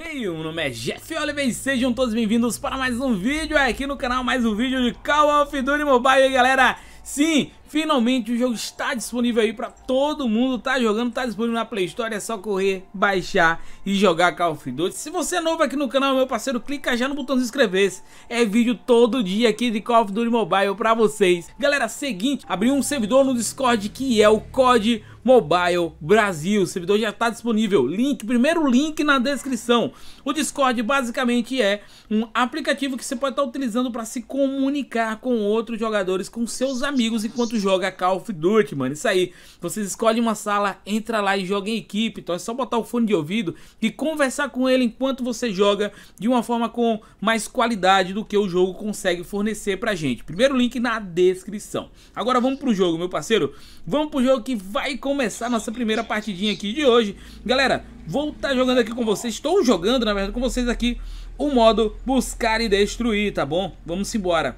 Hey, meu nome é Jeff Oliver e sejam todos bem-vindos para mais um vídeo aqui no canal, mais um vídeo de Call of Duty Mobile, galera! Sim, finalmente o jogo está disponível aí para todo mundo, tá jogando, tá disponível na Play Store, é só correr, baixar e jogar Call of Duty. Se você é novo aqui no canal, meu parceiro, clica já no botão de inscrever-se, é vídeo todo dia aqui de Call of Duty Mobile para vocês. Galera, seguinte, abri um servidor no Discord que é o Code. Mobile Brasil. O servidor já está disponível. Link, primeiro link na descrição. O Discord basicamente é um aplicativo que você pode estar tá utilizando para se comunicar com outros jogadores, com seus amigos enquanto joga Call of Duty, mano. Isso aí. Vocês escolhem uma sala, entra lá e joga em equipe. Então é só botar o fone de ouvido e conversar com ele enquanto você joga de uma forma com mais qualidade do que o jogo consegue fornecer pra gente. Primeiro link na descrição. Agora vamos pro jogo, meu parceiro. Vamos pro jogo que vai começar começar nossa primeira partidinha aqui de hoje. Galera, vou estar tá jogando aqui com vocês, estou jogando na verdade com vocês aqui o modo buscar e destruir, tá bom? Vamos embora.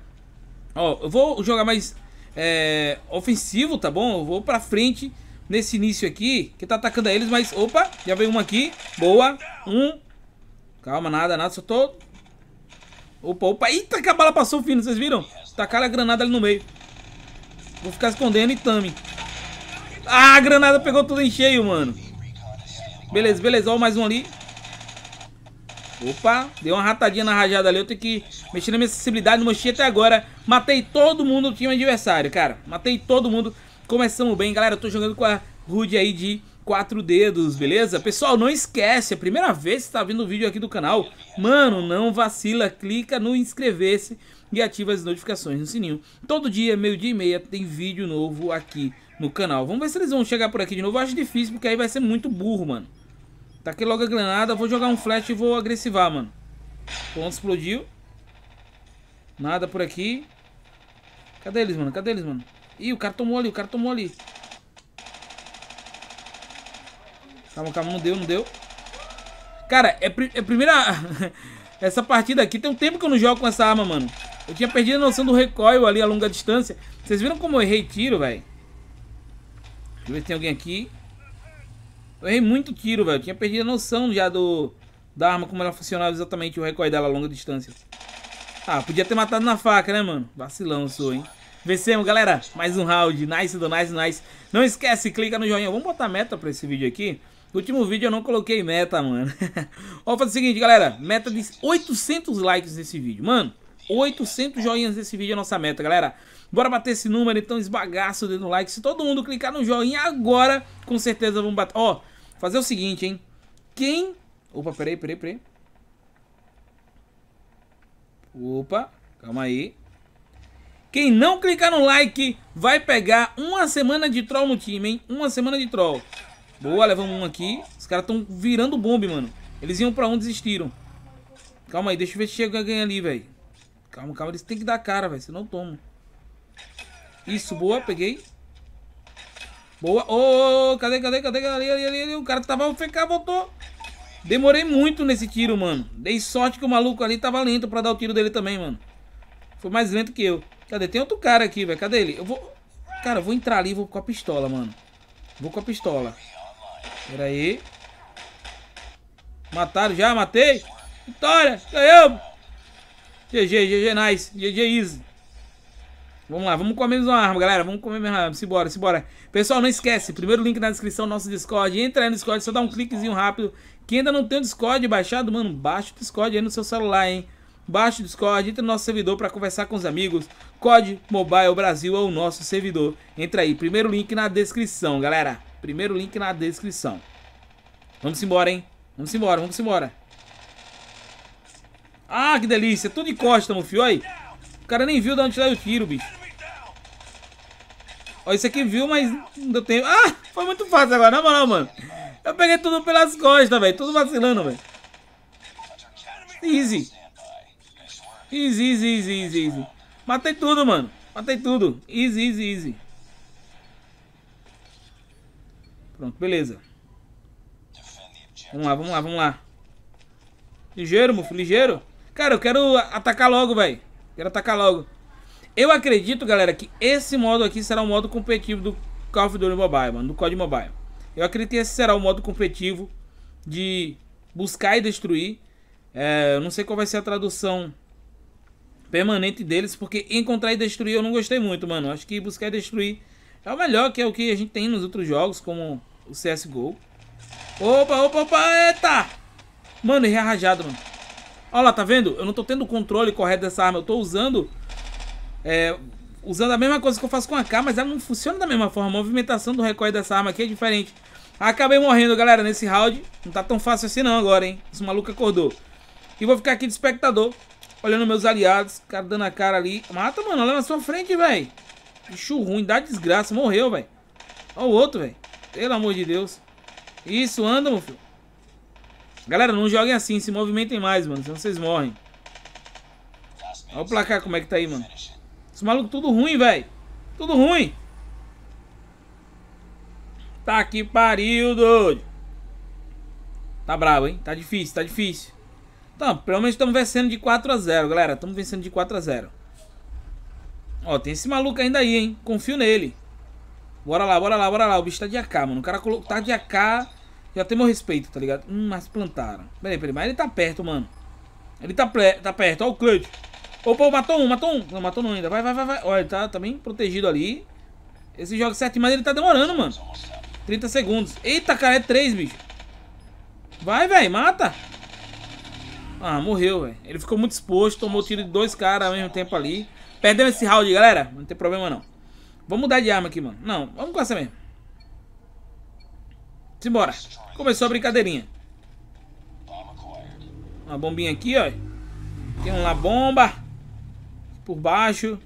Ó, eu vou jogar mais é, ofensivo, tá bom? Eu vou pra frente nesse início aqui, que tá atacando eles, mas... Opa, já veio uma aqui. Boa. Um. Calma, nada, nada, só tô... Opa, opa. Eita, que a bala passou fino, vocês viram? Tacaram a granada ali no meio. Vou ficar escondendo e tame. Ah, a granada pegou tudo em cheio, mano. Beleza, beleza. Ó, mais um ali. Opa, deu uma ratadinha na rajada ali. Eu tenho que mexer na minha sensibilidade. Não mexi até agora. Matei todo mundo do time adversário, cara. Matei todo mundo. Começamos bem, galera. Eu tô jogando com a Rude aí de quatro dedos, beleza? Pessoal, não esquece, é a primeira vez que está vendo o vídeo aqui do canal, mano, não vacila, clica no inscrever-se e ativa as notificações no sininho. Todo dia, meio dia e meia, tem vídeo novo aqui no canal. Vamos ver se eles vão chegar por aqui de novo. Eu acho difícil, porque aí vai ser muito burro, mano. Tá aqui logo a granada. Vou jogar um flash e vou agressivar, mano. Ponto explodiu. Nada por aqui. Cadê eles, mano? Cadê eles, mano? Ih, o cara tomou ali, o cara tomou ali. Calma, calma, não deu, não deu. Cara, é, pri é primeira... essa partida aqui tem um tempo que eu não jogo com essa arma, mano. Eu tinha perdido a noção do recoil ali a longa distância. Vocês viram como eu errei tiro, velho? Deixa eu ver se tem alguém aqui. Eu errei muito tiro, velho. Tinha perdido a noção já do da arma, como ela funcionava exatamente o recoil dela a longa distância. Ah, podia ter matado na faca, né, mano? Vacilão sou, hein? Vencemos, galera. Mais um round. Nice do nice, nice. Não esquece, clica no joinha. Vamos botar meta pra esse vídeo aqui. No último vídeo eu não coloquei meta, mano. Vamos fazer o seguinte, galera. Meta de 800 likes nesse vídeo. Mano, 800 joinhas nesse vídeo é a nossa meta, galera. Bora bater esse número, então esbagaça o dedo no like. Se todo mundo clicar no joinha agora, com certeza vamos bater. Ó, oh, fazer o seguinte, hein? Quem... Opa, peraí, peraí, peraí. Opa, calma aí. Quem não clicar no like vai pegar uma semana de troll no time, hein? Uma semana de troll. Boa, levamos um aqui. Os caras estão virando bomba, mano. Eles iam pra um, desistiram. Calma aí, deixa eu ver se chega a ganhar ali, velho. Calma, calma, eles têm que dar cara, velho, senão eu tomo. Isso, boa, peguei. Boa. Ô, oh, cadê, cadê, cadê? Ali, ali, ali, ali. O cara tava ficar, voltou. Demorei muito nesse tiro, mano. Dei sorte que o maluco ali tava lento pra dar o tiro dele também, mano. Foi mais lento que eu. Cadê? Tem outro cara aqui, velho. Cadê ele? Eu vou... Cara, eu vou entrar ali e vou com a pistola, mano. Vou com a pistola. Pera aí. Mataram já? Matei? Vitória! Ganhamos! GG, GG, nice. GG, easy. Vamos lá, vamos comer mais uma arma, galera. Vamos comer mesmo uma arma. Simbora, simbora. Pessoal, não esquece. Primeiro link na descrição, nosso Discord. Entra aí no Discord, só dá um cliquezinho rápido. Quem ainda não tem o Discord baixado, mano, baixa o Discord aí no seu celular, hein? Baixa o Discord, entra no nosso servidor para conversar com os amigos. Code Mobile Brasil é o nosso servidor. Entra aí, primeiro link na descrição, galera. Primeiro link na descrição. Vamos embora, hein? Vamos embora, vamos embora. Ah, que delícia. Tudo de costa, meu fio, aí. O cara nem viu de onde saiu o tiro, bicho. Ó, isso aqui viu, mas não deu tempo. Ah, foi muito fácil agora, na moral, mano. Eu peguei tudo pelas costas, velho. Tudo vacilando, velho. Easy. Easy, easy, easy, easy, easy. Matei tudo, mano. Matei tudo. Easy, easy, easy. Pronto, beleza. Vamos lá, vamos lá, vamos lá. Ligeiro, mofo, ligeiro. Cara, eu quero atacar logo, velho. Quero atacar logo. Eu acredito, galera, que esse modo aqui será um modo competitivo do Call of Duty Mobile, mano, do COD Mobile. Eu acredito que esse será o modo competitivo de buscar e destruir. É, não sei qual vai ser a tradução permanente deles, porque encontrar e destruir eu não gostei muito, mano. Acho que buscar e destruir é o melhor, que é o que a gente tem nos outros jogos, como o CSGO. Opa, opa, opa, eita! Mano, errei a mano. Olha lá, tá vendo? Eu não tô tendo o controle correto dessa arma. Eu tô usando é, usando a mesma coisa que eu faço com a K, mas ela não funciona da mesma forma. A movimentação do recoil dessa arma aqui é diferente. Acabei morrendo, galera, nesse round. Não tá tão fácil assim não agora, hein? Esse maluco acordou. E vou ficar aqui de espectador, olhando meus aliados. cara dando a cara ali. Mata, mano. Olha na sua frente, velho. Bicho ruim, dá desgraça. Morreu, velho. Olha o outro, velho. Pelo amor de Deus. Isso, anda, meu filho. Galera, não joguem assim. Se movimentem mais, mano. Senão vocês morrem. Olha o placar como é que tá aí, mano. Maluco, malucos tudo ruim, velho. Tudo ruim. Tá que pariu, doido. Tá bravo, hein? Tá difícil, tá difícil. Então, pelo menos estamos vencendo de 4 a 0, galera. Estamos vencendo de 4 a 0. Ó, tem esse maluco ainda aí, hein? Confio nele. Bora lá, bora lá, bora lá. O bicho tá de AK, mano. O cara colocou... tá de AK. Já tem meu respeito, tá ligado? Hum, mas plantaram. Peraí, peraí. Mas ele tá perto, mano. Ele tá, ple... tá perto. Ó o Cleide. Opa, matou um, matou um. Não, matou não ainda. Vai, vai, vai, vai. Olha, ele tá, tá bem protegido ali. Esse jogo certo, mas ele tá demorando, mano. 30 segundos. Eita, cara, é 3, bicho. Vai, velho, mata. Ah, morreu, velho. Ele ficou muito exposto, tomou tiro de dois caras ao mesmo tempo ali. Perdemos esse round, galera. Não tem problema, não. Vamos mudar de arma aqui, mano. Não, vamos com essa mesmo. Simbora. Começou a brincadeirinha. Uma bombinha aqui, ó. Tem uma lá bomba por baixo.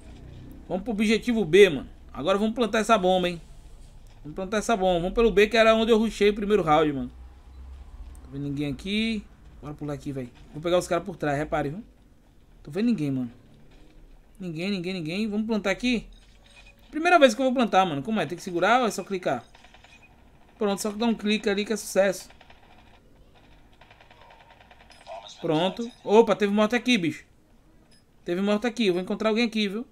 Vamos pro objetivo B, mano. Agora vamos plantar essa bomba, hein. Vamos plantar essa bomba. Vamos pelo B, que era onde eu rushei o primeiro round, mano. Tô tá vendo ninguém aqui. Bora pular aqui, velho. Vou pegar os caras por trás, repare, viu? Tô vendo ninguém, mano. Ninguém, ninguém, ninguém. Vamos plantar aqui? Primeira vez que eu vou plantar, mano. Como é? Tem que segurar ou é só clicar? Pronto, só dá um clique ali que é sucesso. Pronto. Opa, teve moto aqui, bicho. Teve morto aqui. Eu vou encontrar alguém aqui, viu?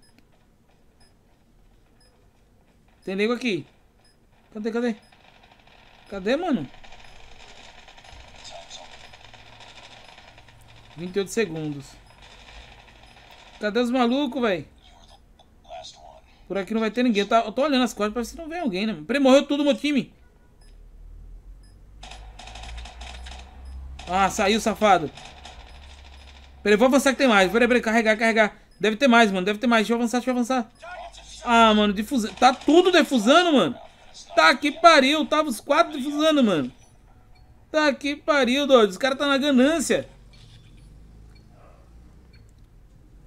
Tem nego aqui. Cadê, cadê? Cadê, mano? 28 segundos. Cadê os malucos, velho? Por aqui não vai ter ninguém. Eu, tá, eu tô olhando as costas parece que não ver alguém, né? Peraí, morreu tudo meu time. Ah, saiu, safado. Peraí, vou avançar que tem mais. Peraí, peraí, carregar, carregar. Deve ter mais, mano. Deve ter mais. Deixa eu avançar, deixa eu avançar. Ah, mano, difusão. Tá tudo defusando, mano. Tá que pariu. Tava os quatro difusando, mano. Tá que pariu, doido. Os caras tá na ganância.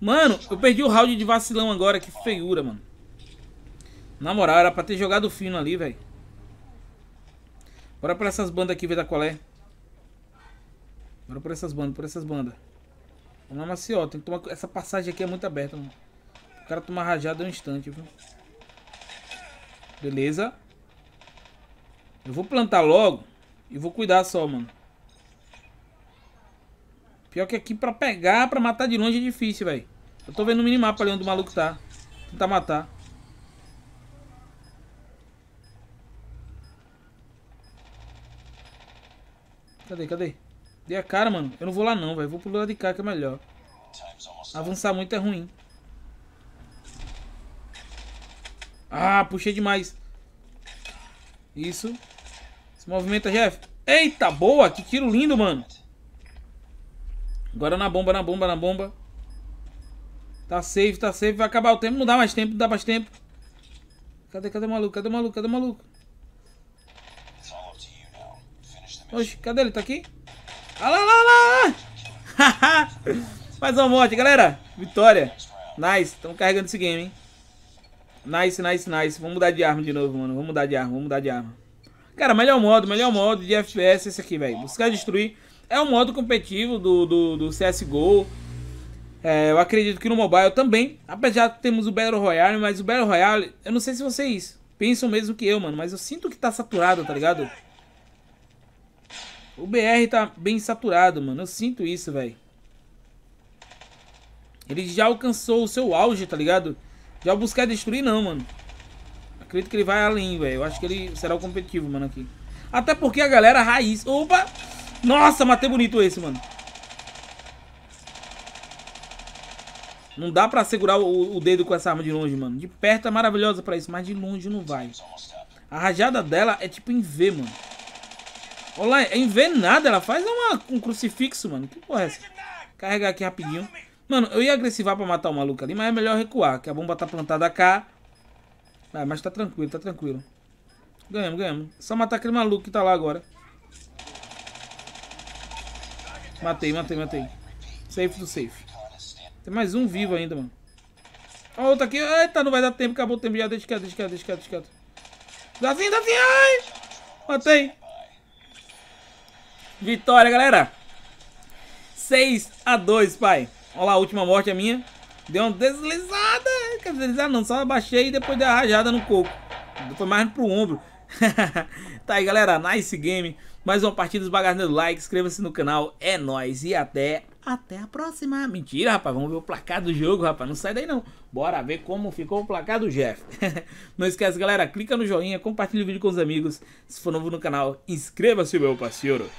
Mano, eu perdi o round de vacilão agora. Que feiura, mano. Na moral, era pra ter jogado fino ali, velho. Bora pra essas bandas aqui, ver da colé. Bora por essas bandas, por essas bandas. Não é macio, tem que tomar. Essa passagem aqui é muito aberta, mano. O cara tomar rajada um instante, viu? Beleza. Eu vou plantar logo e vou cuidar só, mano. Pior que aqui pra pegar, pra matar de longe é difícil, velho. Eu tô vendo o minimapa ali onde o maluco tá. Tentar matar. Cadê, cadê? Dei a cara, mano. Eu não vou lá não, velho. Vou pro lado de cá que é melhor. Avançar muito é ruim. Ah, puxei demais. Isso. Se movimenta, Jeff. Eita, boa. Que tiro lindo, mano. Agora na bomba, na bomba, na bomba. Tá safe, tá safe. Vai acabar o tempo. Não dá mais tempo, não dá mais tempo. Cadê, cadê o maluco? Cadê o maluco? Cadê o maluco? Oxe, cadê ele? Tá aqui? Olha lá, lá, lá, lá. Mais uma morte, galera. Vitória. Nice. Estamos carregando esse game, hein? Nice, nice, nice. Vamos mudar de arma de novo, mano. Vamos mudar de arma, vamos mudar de arma. Cara, melhor modo, melhor modo de FPS é esse aqui, velho. Buscar destruir. É um modo competitivo do, do, do CSGO. É, eu acredito que no mobile também. Apesar de temos o Battle Royale, mas o Battle Royale, eu não sei se vocês pensam mesmo que eu, mano. Mas eu sinto que tá saturado, tá ligado? O BR tá bem saturado, mano. Eu sinto isso, velho. Ele já alcançou o seu auge, tá ligado? Já buscar destruir, não, mano. Acredito que ele vai além, velho. Eu acho que ele será o competitivo, mano, aqui. Até porque a galera raiz... Opa! Nossa, matei bonito esse, mano. Não dá pra segurar o, o, dedo com essa arma de longe, mano. De perto é maravilhosa pra isso, mas de longe não vai. A rajada dela é tipo em V, mano. Olá, é envenenada. Ela faz uma, um crucifixo, mano. Que porra é essa? Carregar aqui rapidinho. Mano, eu ia agressivar pra matar o maluco ali, mas é melhor recuar, que a bomba tá plantada cá. Ah, mas tá tranquilo, tá tranquilo. Ganhamos, ganhamos. Só matar aquele maluco que tá lá agora. Matei, matei, matei. Safe do safe. Tem mais um vivo ainda, mano. Ó, outro aqui. Eita, não vai dar tempo, acabou o tempo já. Deixa quieto, deixa quieto, deixa quieto, deixa quieto. ai! Matei. Vitória, galera. 6 a 2, pai. Olha lá, a última morte é minha. Deu uma deslizada. Quer deslizar não, só abaixei e depois deu a rajada no coco. Foi mais pro ombro. tá aí, galera. Nice game. Mais uma partida bagarros do like. Inscreva-se no canal. É nóis. E até, até a próxima. Mentira, rapaz. Vamos ver o placar do jogo, rapaz. Não sai daí, não. Bora ver como ficou o placar do Jeff. não esquece, galera. Clica no joinha. Compartilha o vídeo com os amigos. Se for novo no canal, inscreva-se, meu parceiro.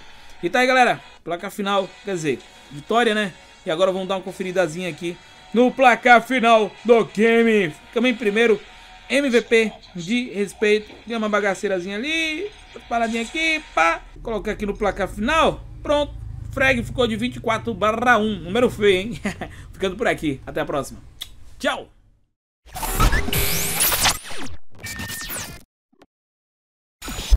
E tá aí, galera. Placa final, quer dizer, vitória, né? E agora vamos dar uma conferidazinha aqui no placar final do game. Ficamos em primeiro, MVP de respeito. Deu uma bagaceirazinha ali, paradinha aqui, pá. Colocar aqui no placar final, pronto. Frag ficou de 24 barra 1, número feio, hein? Ficando por aqui, até a próxima. Tchau!